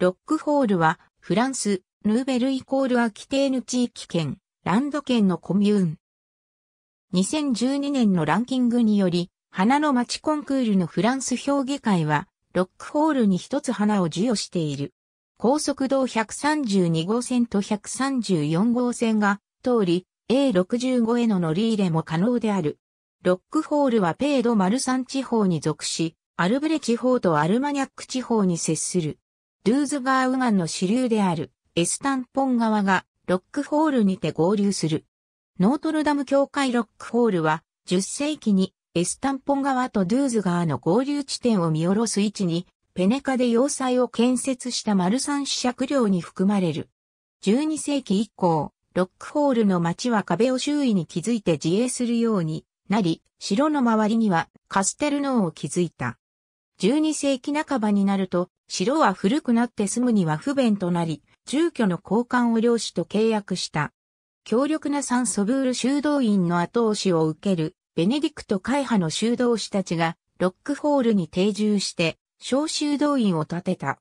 ロックホールは、フランス、ヌーベルイコールアキテーヌ地域圏、ランド圏のコミューン。2012年のランキングにより、花の街コンクールのフランス評議会は、ロックホールに一つ花を授与している。高速道132号線と134号線が通り、A65 への乗り入れも可能である。ロックホールはペード・マルサン地方に属し、アルブレ地方とアルマニャック地方に接する。ルーズガーウガンの支流であるエスタンポン川がロックホールにて合流する。ノートルダム教会ロックホールは10世紀にエスタンポン川とドゥーズ川の合流地点を見下ろす位置にペネカで要塞を建設したマルサン子爵領に含まれる。12世紀以降、ロックホールの町は壁を周囲に築いて自衛するようになり、城の周りにはカステルノーを築いた。12世紀半ばになると、城は古くなって住むには不便となり、住居の交換を領主と契約した。強力なサンソブール修道院の後押しを受ける、ベネディクト会派の修道士たちが、ロックホールに定住して、小修道院を建てた。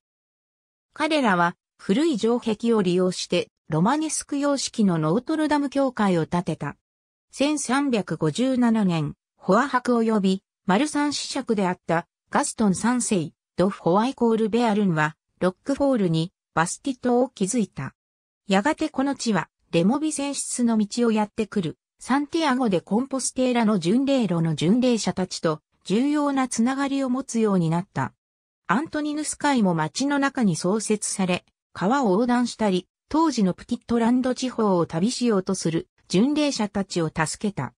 彼らは、古い城壁を利用して、ロマネスク様式のノートルダム教会を建てた。1357年、ホア博及び、マルサン子爵であったガストン3世、ドフ・ホワイコール・ベアルンは、ロックフォールにバスティ島を築いた。やがてこの地は、レモビ選出の道をやってくる、サンティアゴでコンポステーラの巡礼路の巡礼者たちと重要なつながりを持つようになった。アントニヌス海も町の中に創設され、川を横断したり、当時のプティットランド地方を旅しようとする巡礼者たちを助けた。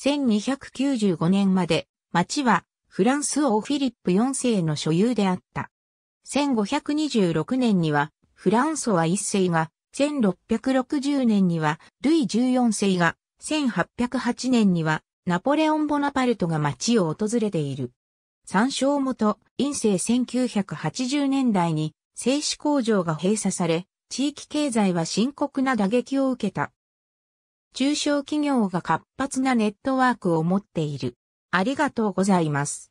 1295年まで町はフランス王フィリップ4世の所有であった。1526年には、フランソワ1世が、1660年には、ルイ14世が、1808年には、ナポレオン・ボナパルトが町を訪れている。参照元、陰性1980年代に、製紙工場が閉鎖され、地域経済は深刻な打撃を受けた。中小企業が活発なネットワークを持っている。ありがとうございます。